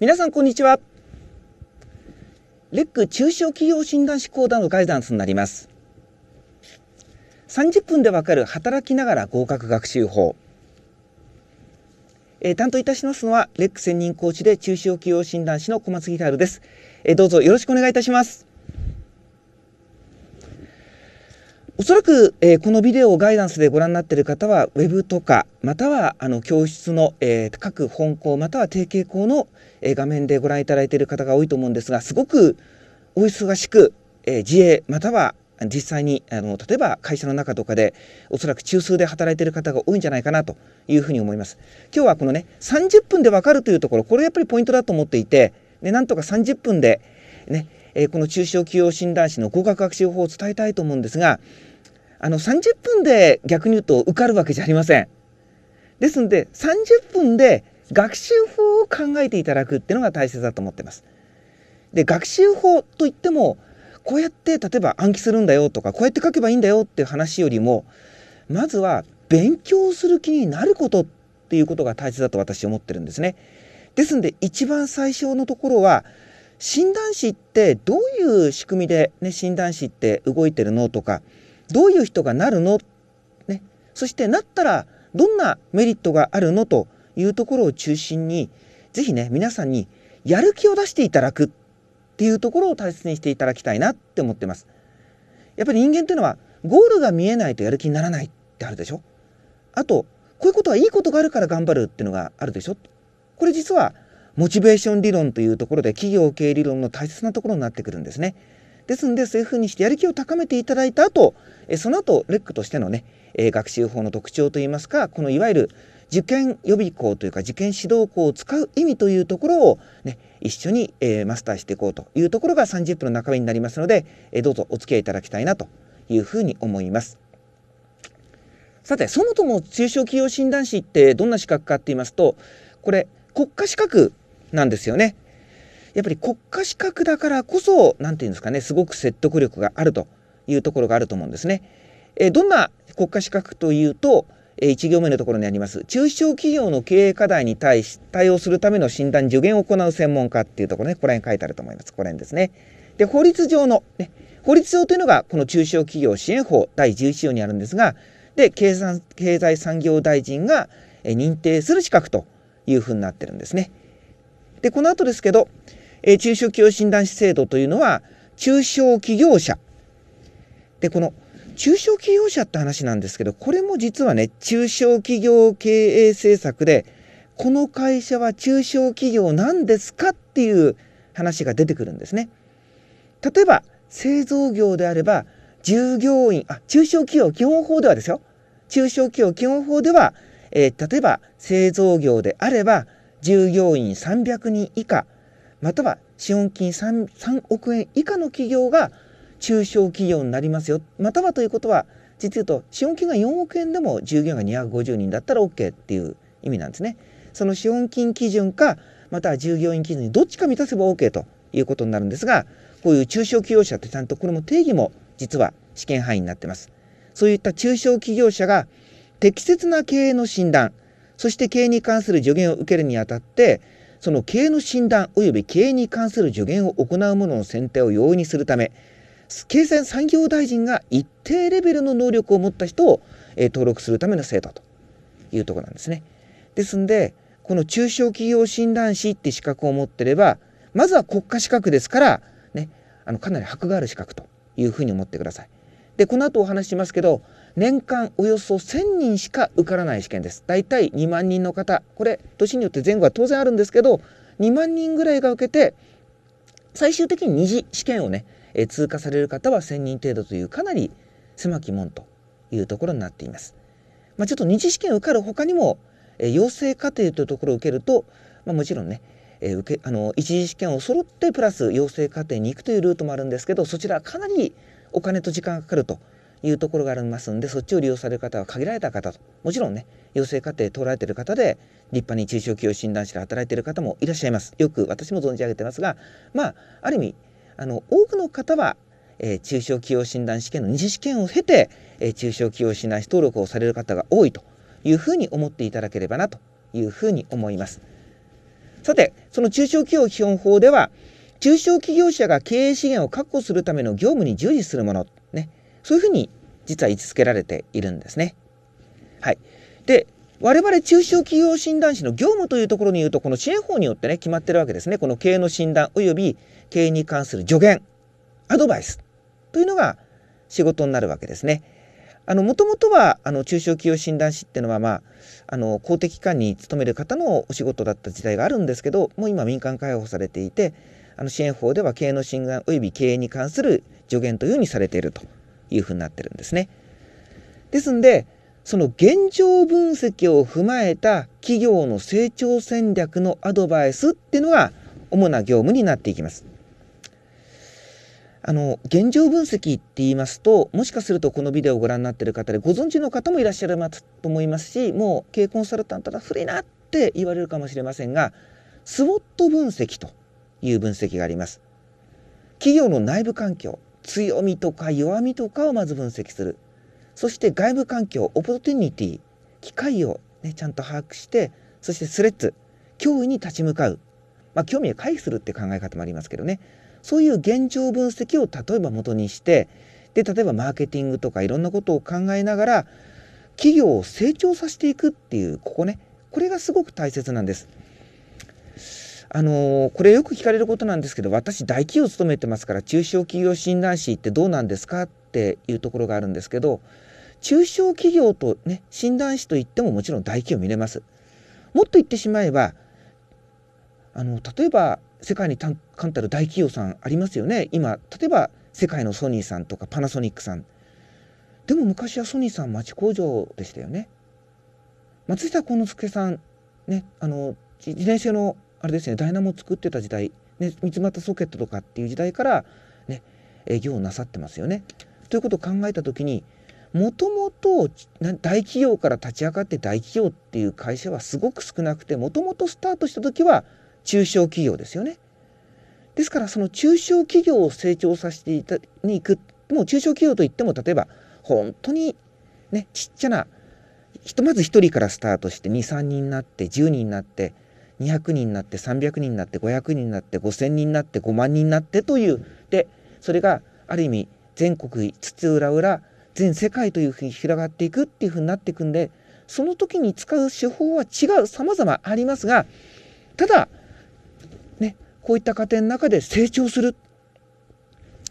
皆さんこんにちはレック中小企業診断士講座のガイダンスになります30分でわかる働きながら合格学習法、えー、担当いたしますのはレック専任講師で中小企業診断士の小松ギタルです、えー、どうぞよろしくお願いいたしますおそらく、えー、このビデオをガイダンスでご覧になっている方は、ウェブとか、またはあの教室の、えー、各本校、または定型校の、えー、画面でご覧いただいている方が多いと思うんですが、すごくお忙しく、え自営、または実際にあの例えば会社の中とかでおそらく中枢で働いている方が多いんじゃないかなというふうに思います。今日はこのね30分でわかるというところこれやっぱりポイントだと思っていて、なんとか30分でね、えー、この中小企業診断士の合格学習法を伝えたいと思うんですがあの30分で逆に言うと受かるわけじゃありません。ですんで30分で学習法を考えていただくっていうのが大切だと思ってます。で学習法といってもこうやって例えば暗記するんだよとかこうやって書けばいいんだよっていう話よりもまずは勉強する気になることっていうことが大切だと私思ってるんですね。ですんで一番最初のところは診断士ってどういう仕組みで、ね、診断士って動いてるのとかどういう人がなるの、ね、そしてなったらどんなメリットがあるのというところを中心に是非ね皆さんにやる気を出していただくっていうところを大切にしていただきたいなって思ってます。やっぱり人間っていうのはゴールが見えないとやる気にならないってあるでしょあとこういうことはいいことがあるから頑張るっていうのがあるでしょこれ実はモチベーション理論というところで企業経営理論の大切なところになってくるんですね。ですんで、そういうにしてやる気を高めていただいた後、えその後、レックとしてのね、え学習法の特徴といいますか、このいわゆる受験予備校というか受験指導校を使う意味というところを、ね、一緒に、えー、マスターしていこうというところが30分の中身になりますので、えー、どうぞお付き合いいただきたいなというふうに思います。さてそもそも中小企業診断士ってどんな資格かって言いますとこれ国家資格なんですよね。やっぱり国家資格だからこそ何て言うんですかねすごく説得力があるというところがあると思うんですね。えどんな国家資格というと1行目のところにあります中小企業の経営課題に対し対応するための診断助言を行う専門家っていうところねここら辺書いてあると思いますここら辺ですね。で法律上の、ね、法律上というのがこの中小企業支援法第11条にあるんですがで経産経済産業大臣が認定する資格というふうになってるんですね。でこの後ですけどえー、中小企業診断士制度というのは中小企業者でこの中小企業者って話なんですけどこれも実はね中小企業経営政策でこの会社は中小企業なんですかっていう話が出てくるんですね。例えば製造業であれば従業員あ中小企業基本法ではですよ中小企業基本法では、えー、例えば製造業であれば従業員300人以下または資本金 3, 3億円以下の企業が中小企業になりますよ。またはということは、実言うと、資本金が4億円でも従業員が250人だったら OK っていう意味なんですね。その資本金基準か、または従業員基準にどっちか満たせば OK ということになるんですが、こういう中小企業者ってちゃんとこれも定義も実は試験範囲になってます。そういった中小企業者が適切な経営の診断、そして経営に関する助言を受けるにあたって、その経営の診断及び経営に関する助言を行うものの選定を容易にするため経済産業大臣が一定レベルの能力を持った人を、え登録するための制度というとこなんですね。ですんでこの中小企業診断士って資格を持ってればまずは国家資格ですから、ね、あのかなり箔がある資格というふうに思ってください。でこの後お話ししますけど年間およそ1000人しか受からない試験です。だいたい2万人の方、これ年によって前後は当然あるんですけど、2万人ぐらいが受けて、最終的に二次試験をね、え通過される方は1000人程度というかなり狭き門というところになっています。まあ、ちょっと二次試験受かる他にも、え養成課程というところを受けると、まあ、もちろんね、え受けあの一次試験を揃ってプラス養成課程に行くというルートもあるんですけどそちらかなりお金と時間がかかるというところがありますんでそっちを利用される方は限られた方ともちろんね養成課程取られてる方で立派に中小企業診断士で働いてる方もいらっしゃいますよく私も存じ上げてますがまあある意味あの多くの方は、えー、中小企業診断試験の二次試験を経て、えー、中小企業診断士登録をされる方が多いというふうに思っていただければなというふうに思います。さてその中小企業基本法では中小企業者が経営資源を確保するための業務に従事するものそういうふうに実は位置づけられているんですね。はい。で、我々中小企業診断士の業務というところに言うと、この支援法によってね、決まってるわけですね。この経営の診断及び経営に関する助言、アドバイスというのが仕事になるわけですね。あの、もともとは、あの、中小企業診断士っていうのは、まあ、あの、公的機関に勤める方のお仕事だった時代があるんですけど、もう今民間開放されていて、あの、支援法では経営の診断及び経営に関する助言というふうにされていると。いうふうになってるんですね。ですんでその現状分析を踏まえた企業の成長戦略のアドバイスっていうのが主な業務になっていきます。あの現状分析って言いますともしかするとこのビデオをご覧になってる方でご存知の方もいらっしゃると思いますしもう経営コンサルタントだ古いなって言われるかもしれませんがスウォット分析という分析があります。企業の内部環境強みとか弱みとかをまず分析する。そして外部環境、オポテュニティ、機会をね、ちゃんと把握して、そしてスレッズ、脅威に立ち向かう。まあ、興味を回避するって考え方もありますけどね。そういう現状分析を例えば元にして、で、例えばマーケティングとかいろんなことを考えながら、企業を成長させていくっていう、ここね、これがすごく大切なんです。あのこれよく聞かれることなんですけど私大企業勤めてますから中小企業診断士ってどうなんですかっていうところがあるんですけど中小企業とね診断士といってももちろん大企業見れます。もっと言ってしまえばあの例えば世界に冠たる大企業さんありますよね今例えば世界のソニーさんとかパナソニックさんでも昔はソニーさん町工場でしたよね松下幸之助さんねあの自転車のあれですねダイナモ作ってた時代、ね、三つ股ソケットとかっていう時代からね営業をなさってますよね。ということを考えた時にもともと大企業から立ち上がって大企業っていう会社はすごく少なくてもともとスタートした時は中小企業ですよね。ですからその中小企業を成長させていたに行くもう中小企業といっても例えば本当にねちっちゃなひとまず1人からスタートして23人になって10人になって200人になって300人になって500人になって5000人になって5万人になってというでそれがある意味全国津々浦々全世界というふうに広がっていくっていうふうになっていくんでその時に使う手法は違う様々ありますがただねこういった過程の中で成長する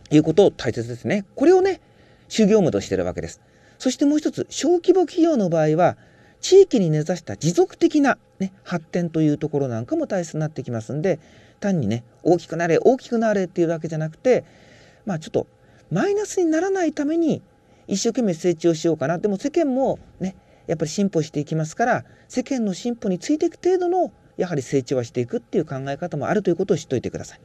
ということを大切ですねこれをね就業務としてるわけですそしてもう一つ小規模企業の場合は地域に根ざした持続的な、ね、発展というところなんかも大切になってきますんで単にね大きくなれ大きくなれっていうわけじゃなくてまあちょっとマイナスにならないために一生懸命成長しようかなでも世間もねやっぱり進歩していきますから世間の進歩についていく程度のやはり成長はしていくっていう考え方もあるということを知っておいてください。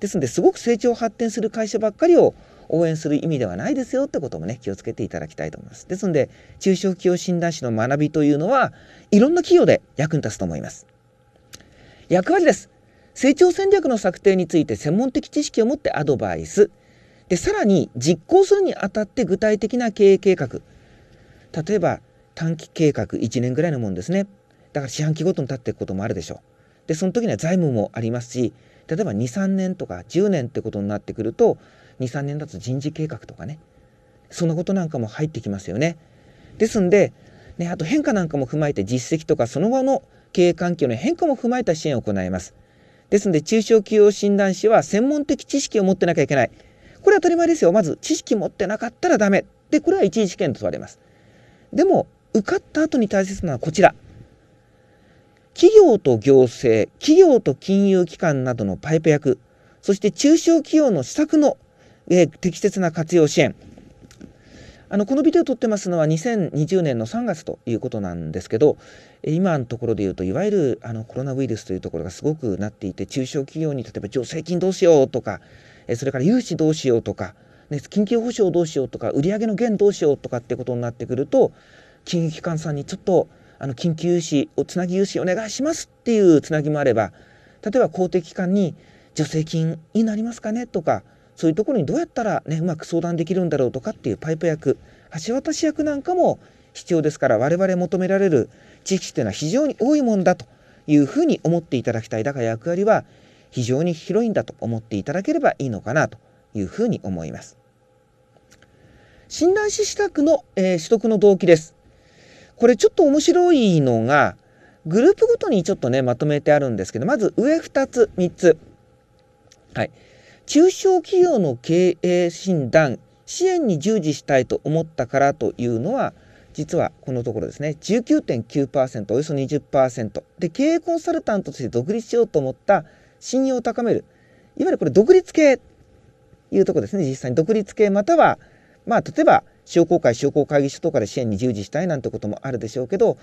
ですのですごく成長発展する会社ばっかりを応援する意味ではないですよってこともね気をつけていただきたいと思いますですので中小企業診断士の学びというのはいろんな企業で役に立つと思います役割です成長戦略の策定について専門的知識を持ってアドバイスでさらに実行するにあたって具体的な経営計画例えば短期計画1年ぐらいのものですねだから四半期ごとに立っていくこともあるでしょうでその時には財務もありますし例えば23年とか10年ってことになってくると23年だと人事計画とかねそなことなんかも入ってきますよね。ですんで、ね、あと変化なんかも踏まえて実績とかその後の経営環境の変化も踏まえた支援を行います。ですので中小企業診断士は専門的知識を持ってなきゃいけない。これは当たり前ですよ。まず知識持ってなかったらダメ。で、これは一次試験と問われます。でも、受かった後に大切なのはこちら。企業と行政、企業と金融機関などのパイプ役、そして中小企業の施策のえ適切な活用支援あのこのビデオ撮ってますのは2020年の3月ということなんですけど今のところで言うといわゆるあのコロナウイルスというところがすごくなっていて中小企業に例えば助成金どうしようとかそれから融資どうしようとか、ね、緊急保証どうしようとか売上の減どうしようとかってことになってくると金融機関さんにちょっとあの緊急融資をつなぎ融資お願いしますっていうつなぎもあれば例えば公的機関に助成金になりますかねとかそういうところにどうやったらね、うまく相談できるんだろうとかっていうパイプ役、橋渡し役なんかも必要ですから、我々求められる知識というのは非常に多いもんだというふうに思っていただきたい。だから役割は非常に広いんだと思っていただければいいのかなというふうに思います。診断士資格の、えー、取得の動機です。これちょっと面白いのが、グループごとにちょっとね、まとめてあるんですけど、まず上2つ、3つ。はい。中小企業の経営診断支援に従事したいと思ったからというのは実はこのところですね19.9%およそ20%で経営コンサルタントとして独立しようと思った信用を高めるいわゆるこれ独立系いうとこですね実際に独立系またはまあ例えば商工会商工会議所とかで支援に従事したいなんてこともあるでしょうけど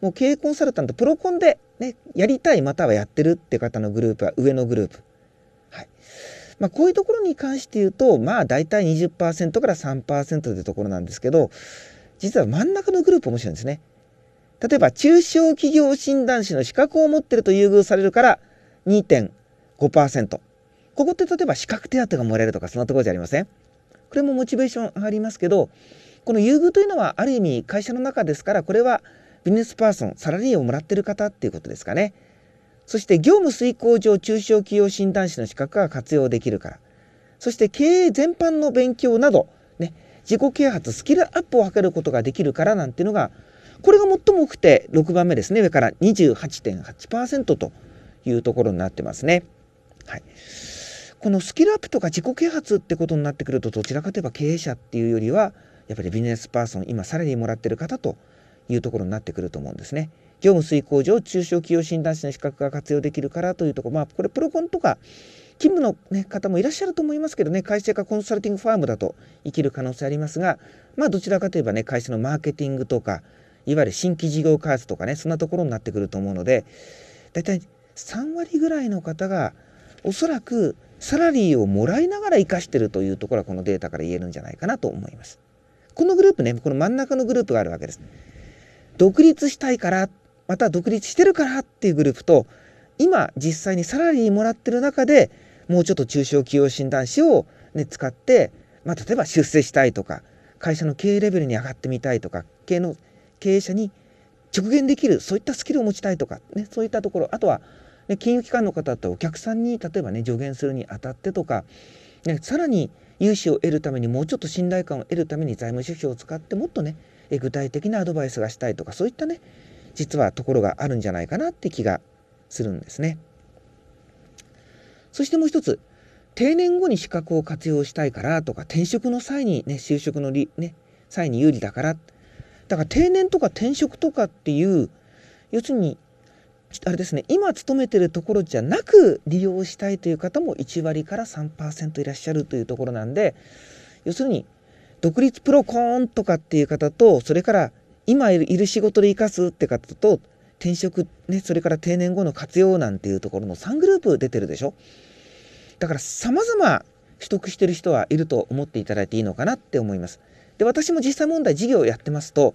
もう経営コンサルタントプロコンで、ね、やりたいまたはやってるって方のグループは上のグループ。はい、まあ、こういうところに関して言うと、まあ、大体20%から3%というところなんですけど、実は真ん中のグループ面白いんですね。例えば、中小企業診断士の資格を持ってると優遇されるから2.5%。ここって例えば資格手当がもらえるとかそんなところじゃありませんこれもモチベーション上がりますけどこの優遇というのはある意味会社の中ですからこれはビジネスパーソンサラリーをもらってる方っていうことですかね。そして業務遂行上中小企業診断士の資格が活用できるから。そして経営全般の勉強など、ね、自己啓発、スキルアップを図ることができるからなんていうのが、これが最も多くて6番目ですね、上から28.8%というところになってますね。はい。このスキルアップとか自己啓発ってことになってくると、どちらかといえば経営者っていうよりは、やっぱりビジネスパーソン、今サラリーもらってる方というところになってくると思うんですね。業務遂行上中小企業診断士の資格が活用できるからというとこまあこれプロコンとか勤務の、ね、方もいらっしゃると思いますけどね会社かコンサルティングファームだと生きる可能性ありますがまあどちらかといえばね会社のマーケティングとかいわゆる新規事業開発とかねそんなところになってくると思うので大体3割ぐらいの方がおそらくサラリーをもらいながら生かしてるというところはこのデータから言えるんじゃないかなと思います。このグループねこの真ん中のグループがあるわけです。独立したいからまた独立してるからっていうグループと今実際にサラリーもらってる中でもうちょっと中小企業診断士を、ね、使って、まあ、例えば出世したいとか会社の経営レベルに上がってみたいとか経営の経営者に直言できるそういったスキルを持ちたいとか、ね、そういったところあとは、ね、金融機関の方だとお客さんに例えばね助言するにあたってとか、ね、さらに融資を得るためにもうちょっと信頼感を得るために財務指標を使ってもっとね具体的なアドバイスがしたいとかそういったね実はところがあるんじゃないかなって気がするんですね。そしてもう一つ定年後に資格を活用したいからとか転職の際にね就職のり、ね、際に有利だからだから定年とか転職とかっていう要するにあれですね今勤めてるところじゃなく利用したいという方も1割から3%いらっしゃるというところなんで要するに独立プロコーンとかっていう方とそれから今いる仕事で生かすって方と転職、ね、それから定年後の活用なんていうところの3グループ出てるでしょだから様々取得してる人はいると思っていただいていいのかなって思います。で、私も実際問題事業をやってますと、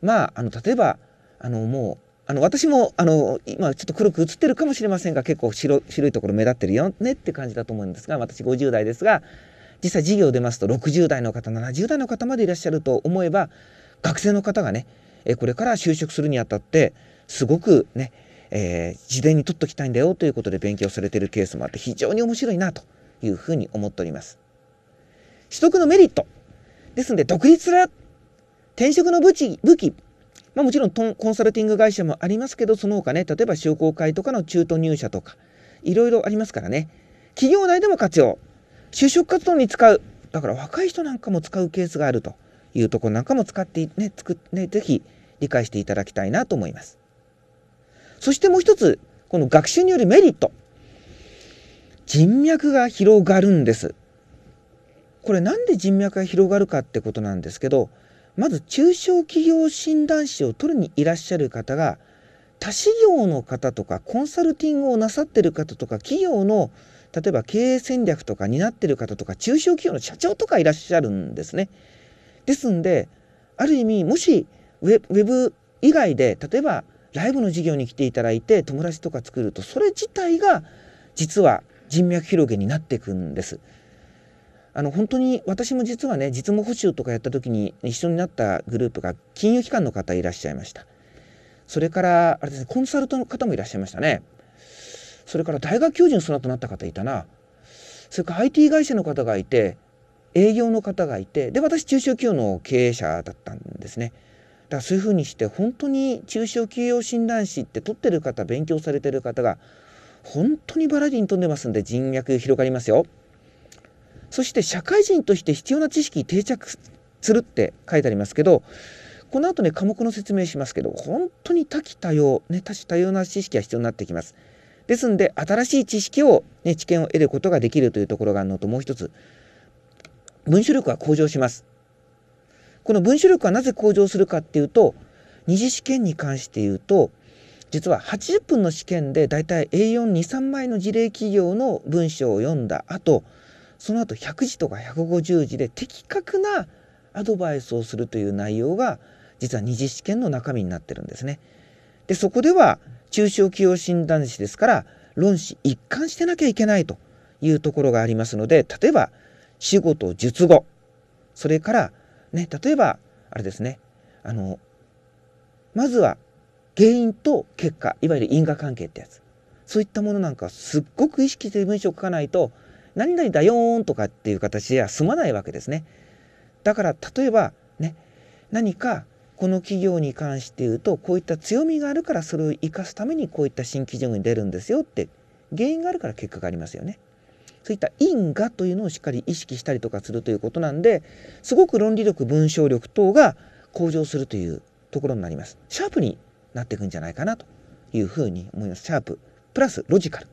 まあ、あの、例えば、あの、もう、あの、私も、あの、今ちょっと黒く映ってるかもしれませんが、結構白白いところ目立ってるよねって感じだと思うんですが、私50代ですが、実際事業出ますと60代の方、70代の方までいらっしゃると思えば、学生の方がね、えこれから就職するにあたってすごくね、えー、事前に取っときたいんだよということで勉強されてるケースもあって非常に面白いなというふうに思っております。取得のメリットですので独立す転職の武器武器まあ、もちろんコンサルティング会社もありますけどその他ね例えば商工会とかの中途入社とかいろいろありますからね企業内でも活用就職活動に使うだから若い人なんかも使うケースがあるというとこなんかも使ってね、作っね、ぜひ理解していただきたいなと思います。そしてもう一つ、この学習によるメリット。人脈が広がるんです。これなんで人脈が広がるかってことなんですけど、まず中小企業診断士を取るにいらっしゃる方が、他企業の方とかコンサルティングをなさってる方とか企業の例えば経営戦略とか担ってる方とか中小企業の社長とかいらっしゃるんですね。ですんで、ある意味、もしウェ、ウェブ以外で、例えば、ライブの授業に来ていただいて、友達とか作ると、それ自体が、実は人脈広げになっていくんです。あの本当に私も実はね実務補修とかやった時に一緒になったグループが金融機関の方いらっしゃいましたそれからあれです、ね、コンサルトの方もいらっしゃいましたねそれから大学教授にその後なった方いたなそれから IT 会社の方がいて営業の方がいてで私中小企業の経営者だったんですね。だからそういうふうにして本当に中小企業診断士って取ってる方勉強されてる方が本当にバラエティに富んでますんで人脈広がりますよ。そして社会人として必要な知識定着するって書いてありますけどこの後ね科目の説明しますけど本当に多岐多様ね多種多様な知識が必要になってきます。ですんで新しい知識を、ね、知見を得ることができるというところがあるのともう一つ文章力は向上します。この文章力はなぜ向上するかっていうと、二次試験に関して言うと、実は80分の試験でだいたい A42、3枚の事例企業の文章を読んだ後、その後100字とか150字で的確なアドバイスをするという内容が実は二次試験の中身になってるんですね。で、そこでは中小企業診断士ですから論旨一貫してなきゃいけないというところがありますので、例えば仕事、術後、それから、ね、例えば、あれですね、あの、まずは原因と結果、いわゆる因果関係ってやつ。そういったものなんかすっごく意識して文章を書かないと、何々だよーんとかっていう形では済まないわけですね。だから例えばね、何かこの企業に関して言うと、こういった強みがあるからそれを生かすためにこういった新基準に出るんですよって、原因があるから結果がありますよね。そういった因果というのをしっかり意識したりとかするということなんですごく論理力文章力等が向上するというところになりますシャープになっていくんじゃないかなというふうに思いますシャーププラスロジカル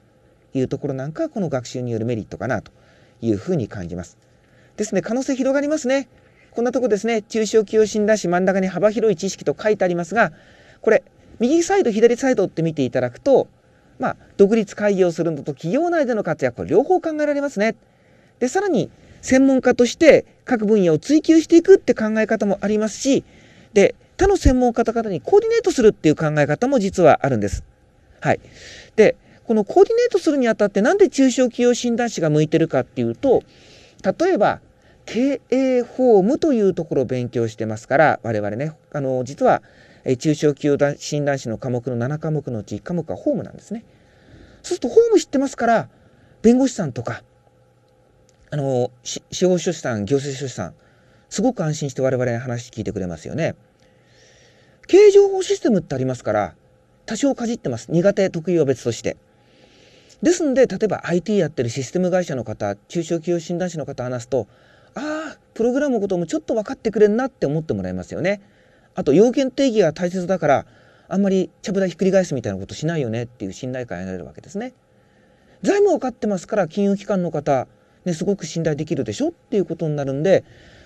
というところなんかこの学習によるメリットかなというふうに感じますですね可能性広がりますねこんなとこですね中小企業診断士真ん中に幅広い知識と書いてありますがこれ右サイド左サイドって見ていただくとまあ、独立会議をするのと企業内での活躍は両方考えられますね。でさらに専門家として各分野を追求していくって考え方もありますしで他の専門家の方にコーディネートするっていう考え方も実はあるんです。はい、でこのコーディネートするにあたって何で中小企業診断士が向いてるかっていうと例えば経営法務ームというところを勉強してますから我々ねあの実はえ中小企業診断士の科目の7科目のうち1科目はホームなんですね。そうするとホーム知ってますから弁護士さんとかあの司法書士さん行政書士さんすごく安心して我々に話聞いてくれますよね。経営情報システムってありますから多少かじってます苦手得意は別として。ですので例えば IT やってるシステム会社の方中小企業診断士の方話すとああプログラムのこともちょっと分かってくれんなって思ってもらえますよね。あと要件定義が大切だからあんまりちゃぶ台ひっくり返すみたいなことしないよねっていう信頼感得られるわけですね。財務をかってますから金融機関の方、ね、すごく信頼できるでしょっていうことになるんで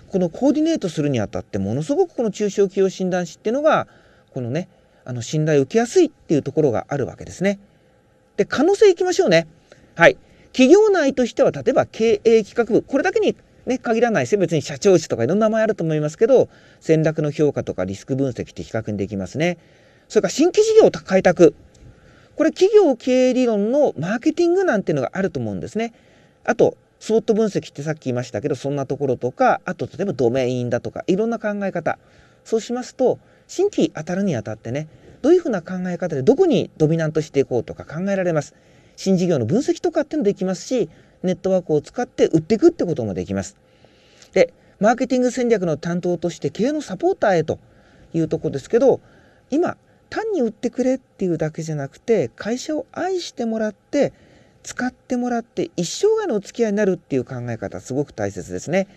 このコーディネートするにあたってものすごくこの中小企業診断士っていうのがこのねあの信頼を受けやすいっていうところがあるわけですね。で可能性いきましょうね。はい。企業内としては例えば経営企画部これだけにね、限らないし、別に社長室とかいろんな名前あると思いますけど、戦略の評価とかリスク分析って比較にできますね。それから新規事業を開拓。これ企業経営理論のマーケティングなんていうのがあると思うんですね。あと、スポット分析ってさっき言いましたけど、そんなところとか、あと例えばドメインだとか、いろんな考え方。そうしますと、新規当たるにあたってね、どういうふうな考え方でどこにドミナントしていこうとか考えられます。新事業の分析とかっていうのできますし、ネットワークを使って売っていくってこともできます。でマーケティング戦略の担当として経営のサポーターへというとこですけど今単に売ってくれっていうだけじゃなくて会社を愛してもらって使ってもらって一生涯のお付き合いになるっていう考え方すごく大切ですね。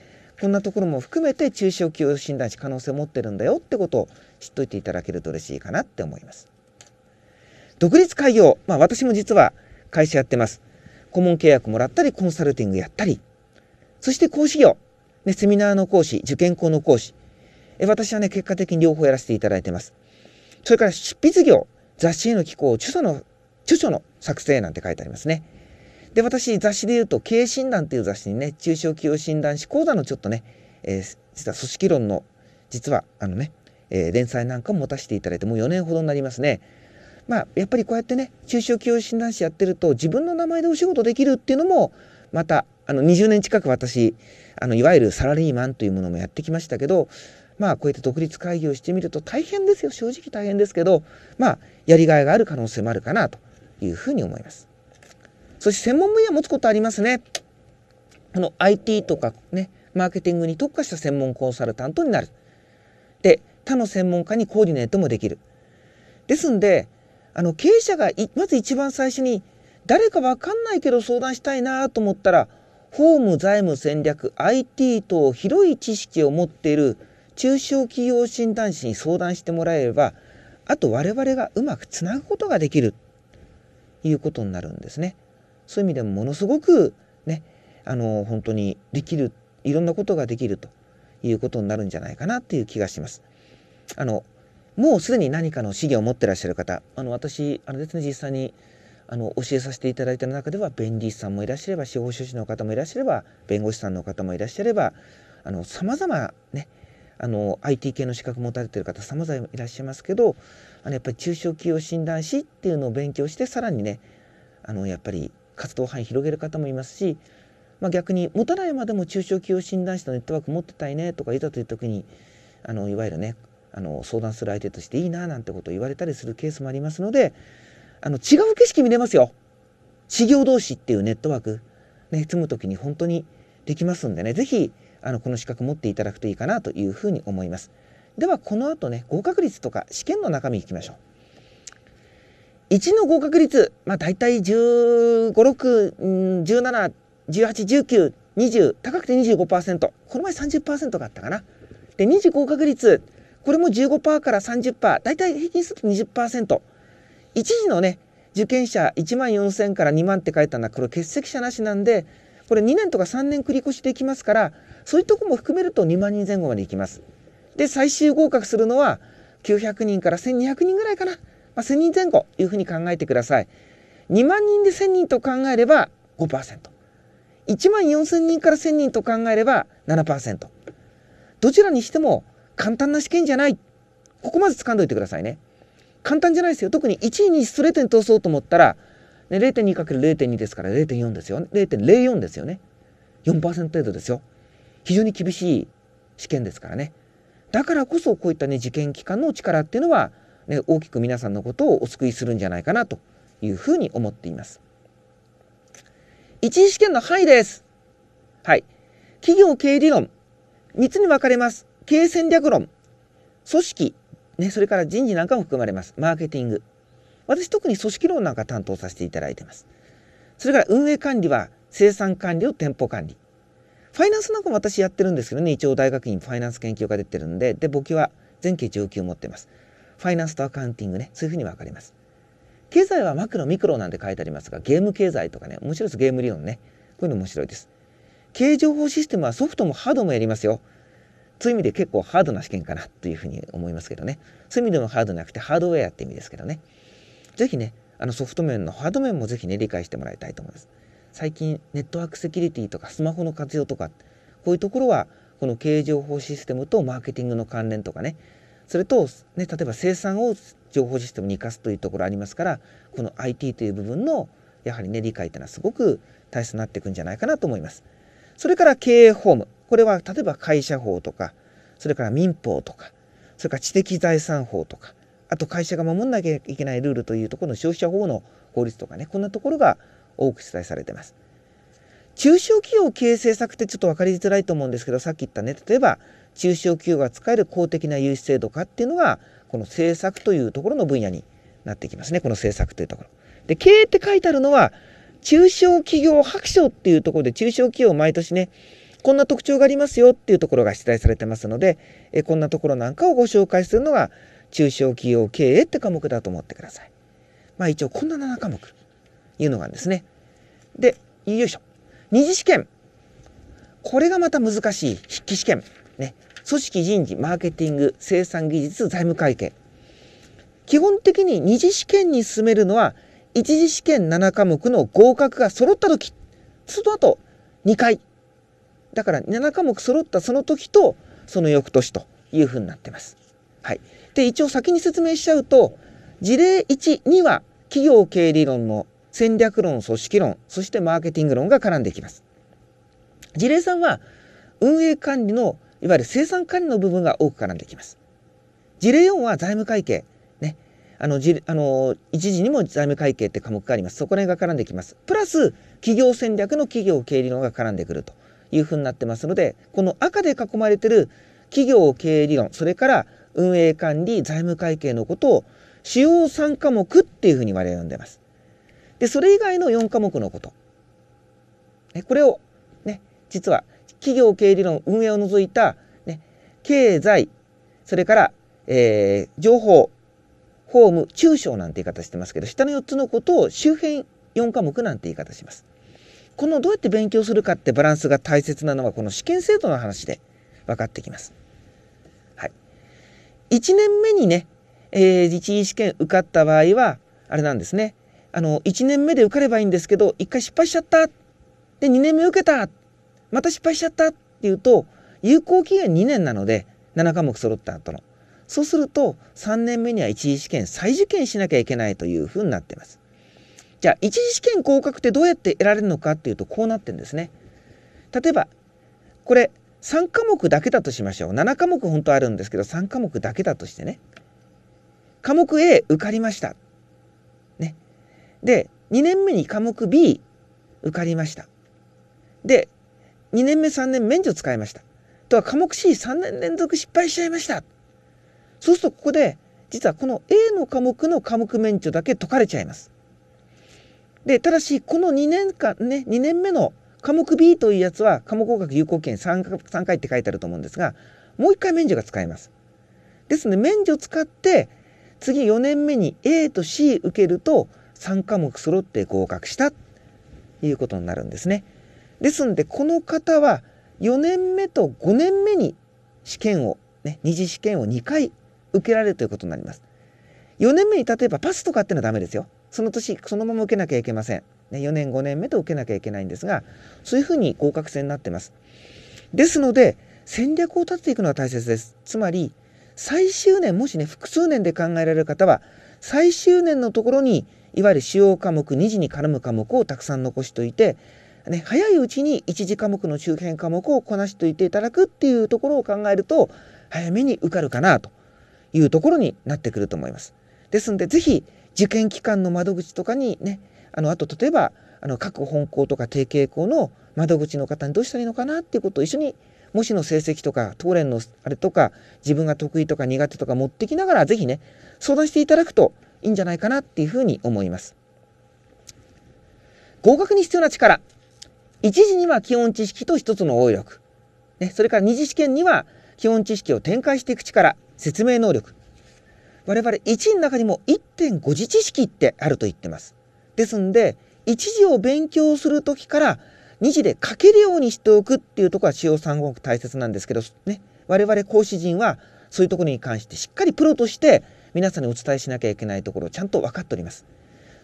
こんなところも含めて中小企業診断士可能性を持ってるんだよってことを知っといていただけると嬉しいかなって思います。独立開業、まあ、私も実は会社やってます。顧問契約もらったり、コンサルティングやったり、そして講師業、ね、セミナーの講師、受験校の講師、え私はね、結果的に両方やらせていただいてます。それから執筆業、雑誌への寄稿、著書の、著書の作成なんて書いてありますね。で、私、雑誌で言うと、経営診断っていう雑誌にね、中小企業診断士講座のちょっとね、えー、実は組織論の、実は、あのね、えー、連載なんかも持たせていただいて、もう4年ほどになりますね。まあ、やっぱりこうやってね、中小企業診断士やってると、自分の名前でお仕事できるっていうのも、また、あの、20年近く私、あの、いわゆるサラリーマンというものもやってきましたけど、まあ、こうやって独立会議をしてみると大変ですよ。正直大変ですけど、まあ、やりがいがある可能性もあるかな、というふうに思います。そして専門分野持つことありますね。あの、IT とかね、マーケティングに特化した専門コンサルタントになる。で、他の専門家にコーディネートもできる。ですんで、あの経営者がまず一番最初に誰かわかんないけど相談したいなと思ったら法務財務戦略 IT 等広い知識を持っている中小企業診断士に相談してもらえればあと我々がうまくつなぐことができるいうことになるんですね。そういう意味でもものすごくねあの本当にできるいろんなことができるということになるんじゃないかなっていう気がします。あのもうすでに何かの資源を持ってらっしゃる方あの私あのですね実際にあの教えさせていただいた中では弁理士さんもいらっしゃれば司法書士の方もいらっしゃれば弁護士さんの方もいらっしゃればあの様々ねあの IT 系の資格持たれてる方様々いらっしゃいますけどあのやっぱり中小企業診断士っていうのを勉強してさらにねあのやっぱり活動範囲広げる方もいますし、まあ、逆に持たないまでも中小企業診断士のネットワーク持ってたいねとかいざという時にあのいわゆるねあの相談する相手としていいななんてことを言われたりするケースもありますのであの違う景色見れますよ。事業同士っていうネットワーク、ね、積む時に本当にできますんでね、是非あのこの資格持っていただくといいかなというふうに思います。ではこの後ね、合格率とか試験の中身いきましょう。1の合格率、まあ大体15、6、17、18、19、20、高くて25%、この前30%があったかな。で、20合格率、これも15%から30%、大体平均すると20%。一時のね、受験者1万4000から2万って書いたのは、これ欠席者なしなんで、これ2年とか3年繰り越しできますから、そういうとこも含めると2万人前後までいきます。で、最終合格するのは900人から1200人ぐらいかな。まあ、1000人前後いうふうに考えてください。2万人で1000人と考えれば5%。1万4000人から1000人と考えれば7%。どちらにしても簡単な試験じゃない。ここまず掴んでおいてくださいね。簡単じゃないですよ。特に1位にストレートに通そうと思ったら、ね、0.2×0.2 ですから0.4ですよ。0.04ですよね。4%程度ですよ。非常に厳しい試験ですからね。だからこそこういったね受験期間の力っていうのは、ね、大きく皆さんのことをお救いするんじゃないかなというふうに思っています。1次試験の範囲です。はい。企業経営理論3つに分かれます。経営戦略論、組織、ね、それから人事なんかも含まれます。マーケティング。私特に組織論なんか担当させていただいてます。それから運営管理は生産管理を店舗管理。ファイナンスなんかも私やってるんですけどね、一応大学院ファイナンス研究が出てるんで、で、簿記は前期上級持ってます。ファイナンスとアカウンティングね、そういうふうに分かります。経済はマクロ、ミクロなんて書いてありますが、ゲーム経済とかね、面白いです、ゲーム理論ね。こういうの面白いです。経営情報システムはソフトもハードもやりますよ。そういう意味で結構ハードな試験かなというふうに思いますけどね。そういう意味でもハードなくてハードウェアって意味ですけどね。ぜひね、あのソフト面のハード面もぜひね、理解してもらいたいと思います。最近、ネットワークセキュリティとかスマホの活用とか、こういうところは、この経営情報システムとマーケティングの関連とかね、それと、ね、例えば生産を情報システムに生かすというところありますから、この IT という部分の、やはりね、理解というのはすごく大切になっていくんじゃないかなと思います。それから経営ホーム。これは例えば会社法とかそれから民法とかそれから知的財産法とかあと会社が守んなきゃいけないルールというところの消費者法の法律とかねこんなところが多く記載されてます。中小企業経営政策ってちょっと分かりづらいと思うんですけどさっき言ったね例えば中小企業が使える公的な融資制度化っていうのがこの政策というところの分野になってきますねこの政策というところ。で経営って書いてあるのは中小企業白書っていうところで中小企業毎年ねこんな特徴がありますよっていうところが出題されてますので、えこんなところなんかをご紹介するのが中小企業経営って科目だと思ってください。まあ一応こんな7科目いうのがあるんですね。で、よいしょ。二次試験。これがまた難しい筆記試験。ね。組織人事、マーケティング、生産技術、財務会計。基本的に二次試験に進めるのは、一次試験7科目の合格が揃った時、その後、2回だから7科目揃ったその時とその翌年というふうになってます。はい。で、一応先に説明しちゃうと、事例1、2は企業経営理論の戦略論、組織論、そしてマーケティング論が絡んできます。事例3は運営管理のいわゆる生産管理の部分が多く絡んできます。事例4は財務会計。ね。あの、じあの、一時にも財務会計って科目があります。そこら辺が絡んできます。プラス、企業戦略の企業経理論が絡んでくるというふうになってますので、この赤で囲まれてる企業経営理論、それから運営管理、財務会計のことを主要3科目っていうふうに我々呼んでます。で、それ以外の4科目のこと。ね、これを、ね、実は企業経営理論、運営を除いた、ね、経済、それから、えー、情報、法務、中小なんて言い方してますけど、下の4つのことを周辺4科目なんて言い方します。このどうやって勉強するかってバランスが大切なのはこの試験制度の話で分かってきます。はい。1年目にね、えー、一次試験受かった場合は、あれなんですね。あの、1年目で受かればいいんですけど、1回失敗しちゃったで、2年目受けたまた失敗しちゃったっていうと、有効期限2年なので、7科目揃った後の。そうすると、3年目には一次試験再受験しなきゃいけないというふうになってます。じゃあ一次試験合格ってどうやって得られるのかっていうとこうなってんですね。例えばこれ3科目だけだとしましょう7科目本当あるんですけど3科目だけだとしてね科目 A 受かりました。ね、で2年目に科目 B 受かりました。で2年目3年免除使いました。とは科目 C3 年連続失敗しちゃいました。そうするとここで実はこの A の科目の科目免除だけ解かれちゃいます。で、ただし、この2年間ね、2年目の科目 B というやつは、科目合格有効期限 3, 3回って書いてあると思うんですが、もう1回免除が使えます。ですので、免除使って、次4年目に A と C 受けると、3科目揃って合格したということになるんですね。ですので、この方は4年目と5年目に試験を、ね、二次試験を2回受けられるということになります。4年目に例えばパスとかっていうのはダメですよ。その年そのまま受けなきゃいけません。ね、4年5年目と受けなきゃいけないんですがそういうふうに合格制になってます。ですので戦略を立てていくのは大切です。つまり最終年もしね複数年で考えられる方は最終年のところにいわゆる主要科目2次に絡む科目をたくさん残しておいて、ね、早いうちに一次科目の周辺科目をこなしておいていただくっていうところを考えると早めに受かるかなというところになってくると思います。ですので是非受験機関の窓口とかにねあのあと例えばあの各本校とか提携校の窓口の方にどうしたらいいのかなっていうことを一緒に模試の成績とか当連のあれとか自分が得意とか苦手とか持ってきながら是非ね相談していただくといいんじゃないかなっていうふうに思います。合格に必要な力1時には基本知識と1つの応力、ね、それから2次試験には基本知識を展開していく力説明能力我々1の中にも1.5次知識ってあると言ってます。ですんで1次を勉強する時から2次で書けるようにしておくっていうとこは使用3号大切なんですけどね我々講師陣はそういうところに関してしっかりプロとして皆さんにお伝えしなきゃいけないところをちゃんと分かっております。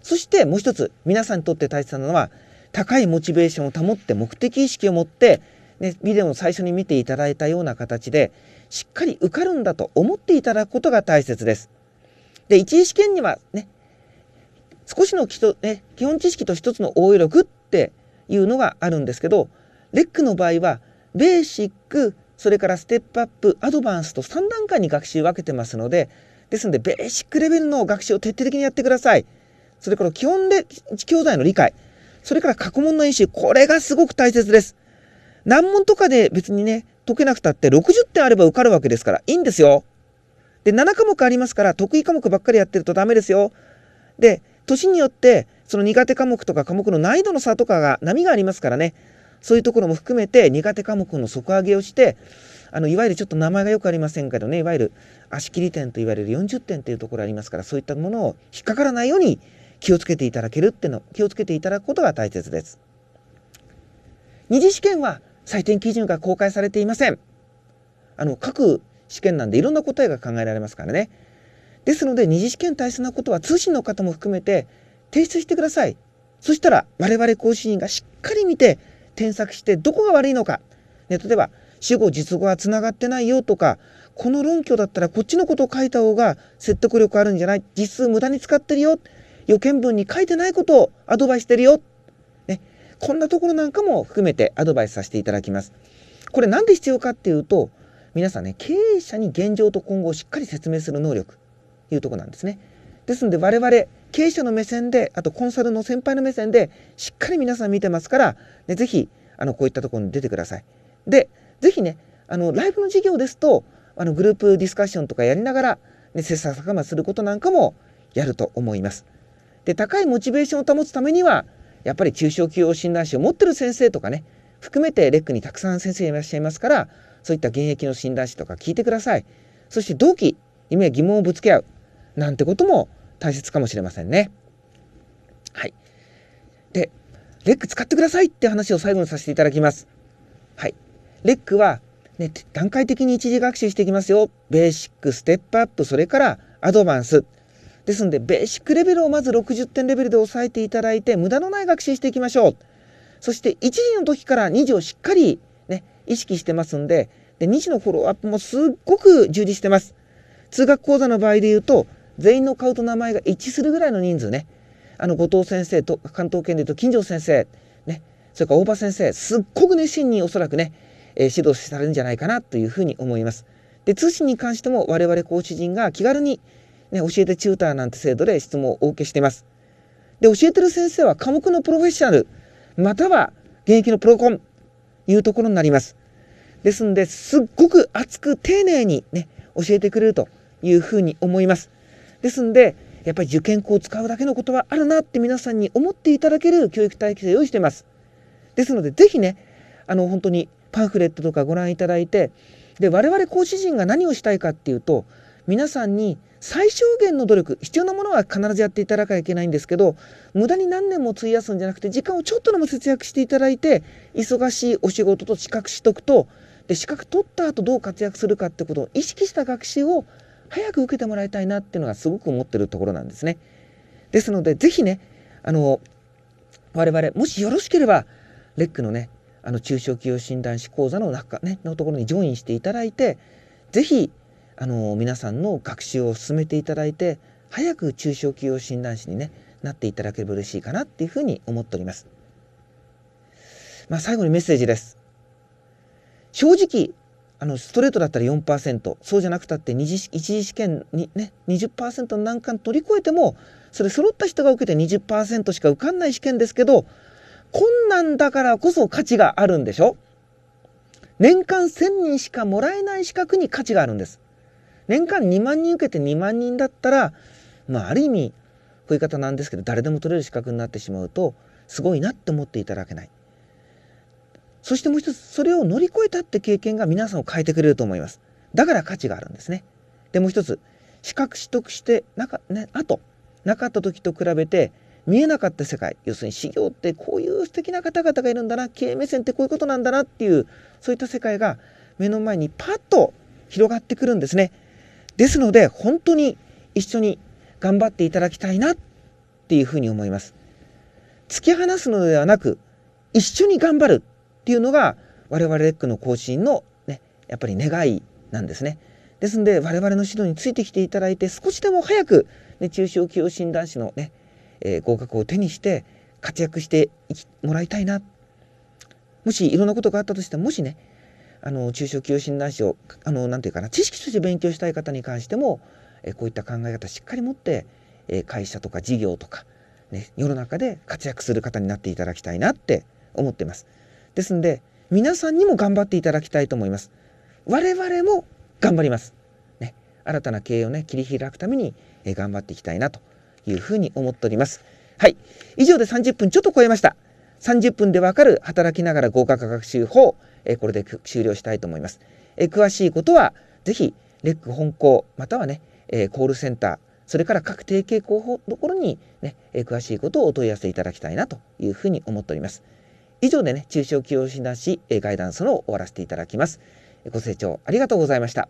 そしてもう一つ皆さんにとって大切なのは高いモチベーションを保って目的意識を持ってね、ビデオを最初に見ていただいたような形でしっかり受かるんだと思っていただくことが大切です。で、一次試験にはね、少しの基礎、ね、基本知識と一つの応用力っていうのがあるんですけど、レックの場合は、ベーシック、それからステップアップ、アドバンスと3段階に学習分けてますので、ですので、ベーシックレベルの学習を徹底的にやってください。それから基本で教材の理解、それから過去問の演習、これがすごく大切です。難問とかで別にね、解けなくたって60点あれば受かるわけですから、いいんですよ。で、7科目ありますから、得意科目ばっかりやってるとダメですよ。で、年によって、その苦手科目とか科目の難易度の差とかが、波がありますからね。そういうところも含めて、苦手科目の底上げをして、あの、いわゆるちょっと名前がよくありませんけどね、いわゆる足切り点と言われる40点というところありますから、そういったものを引っかからないように気をつけていただけるっての、気をつけていただくことが大切です。二次試験は採点基準が公開されていません。あの、各試験なんでいろんな答えが考えられますからね。ですので二次試験大切なことは通信の方も含めて提出してください。そしたら我々講師員がしっかり見て添削してどこが悪いのか。ね、例えば主語実語はつながってないよとかこの論拠だったらこっちのことを書いた方が説得力あるんじゃない実数無駄に使ってるよ予見文に書いてないことをアドバイスしてるよ、ね、こんなところなんかも含めてアドバイスさせていただきます。これ何で必要かっていうと皆さんね、経営者に現状と今後をしっかり説明する能力というとこなんですね。ですので我々経営者の目線で、あとコンサルの先輩の目線でしっかり皆さん見てますから、ね、ぜひあのこういったところに出てください。で、ぜひね、あのライブの授業ですとあのグループディスカッションとかやりながら、ね、切磋琢磨することなんかもやると思います。で、高いモチベーションを保つためには、やっぱり中小企業診断士を持ってる先生とかね、含めてレックにたくさん先生いらっしゃいますから、そういった現役の診断士とか聞いてください。そして同期、夢や疑問をぶつけ合う。なんてことも大切かもしれませんね。はい。で、レック使ってくださいって話を最後にさせていただきます。はい。レックは、ね、段階的に一次学習していきますよ。ベーシック、ステップアップ、それからアドバンス。ですので、ベーシックレベルをまず60点レベルで抑えていただいて、無駄のない学習していきましょう。そして、1時の時から2時をしっかり意識してますんで、で、2時のフォローアップもすっごく充実してます。通学講座の場合で言うと、全員の顔と名前が一致するぐらいの人数ね。あの、後藤先生と、関東圏で言うと、金城先生、ね、それから大場先生、すっごく熱心におそらくね、えー、指導されるんじゃないかなというふうに思います。で、通信に関しても我々講師陣が気軽に、ね、教えてチューターなんて制度で質問をお受けしています。で、教えてる先生は科目のプロフェッショナル、または現役のプロコン、いうところになります。ですんで、すっごく熱く丁寧にね、教えてくれるというふうに思います。ですんで、やっぱり受験校を使うだけのことはあるなって皆さんに思っていただける教育体系を用意してます。ですので、ぜひね、あの、本当にパンフレットとかご覧いただいて、で、我々講師陣が何をしたいかっていうと、皆さんに最小限の努力必要なものは必ずやっていただかなきゃいけないんですけど無駄に何年も費やすんじゃなくて時間をちょっとでも節約していただいて忙しいお仕事と資格取得とで資格取った後どう活躍するかってことを意識した学習を早く受けてもらいたいなっていうのがすごく思ってるところなんですね。ですので是非ねあの我々もしよろしければレックのねあの中小企業診断士講座の中ねのところにジョインしていただいて是非あの皆さんの学習を進めていただいて早く中小企業診断士に、ね、なっていただければ嬉しいかなっていうふうに思っております。まあ、最後にメッセージです。正直あのストレートだったら4%そうじゃなくたって二次一次試験にね20%の難関取り越えてもそれ揃った人が受けて20%しか受かんない試験ですけど困難だからこそ価値があるんでしょ年間1000人しかもらえない資格に価値があるんです。年間2万人受けて2万人だったら、まあ、ある意味こういう方なんですけど誰でも取れる資格になってしまうとすごいなって思っていただけない。そしてもう一つそれを乗り越えたって経験が皆さんを変えてくれると思います。だから価値があるんですね。でもう一つ資格取得してなか、ね、あとなかった時と比べて見えなかった世界要するに修行ってこういう素敵な方々がいるんだな経営目線ってこういうことなんだなっていうそういった世界が目の前にパッと広がってくるんですね。ですので本当に一緒に頑張っていただきたいなっていうふうに思います突き放すのではなく一緒に頑張るっていうのが我々レックの更新のねやっぱり願いなんですねですので我々の指導についてきていただいて少しでも早く、ね、中小企業診断士のね、えー、合格を手にして活躍してもらいたいなもしいろんなことがあったとしてもしねあの中小企業診断士をあのなんていうかな知識として勉強したい方に関しても、えこういった考え方しっかり持って、え会社とか事業とか、ね、世の中で活躍する方になっていただきたいなって思ってます。ですんで皆さんにも頑張っていただきたいと思います。我々も頑張ります。ね、新たな経営をね切り開くために、え頑張っていきたいなというふうに思っております。はい。以上で30分ちょっと超えました。30分でわかる働きながら合格学習法。えこれで終了したいと思います。え詳しいことは、ぜひ、レック本校、またはね、えコールセンター、それから各提携候補ところにね、え詳しいことをお問い合わせいただきたいなというふうに思っております。以上でね、中小企業診断士、えガイダンスの終わらせていただきます。ご清聴ありがとうございました。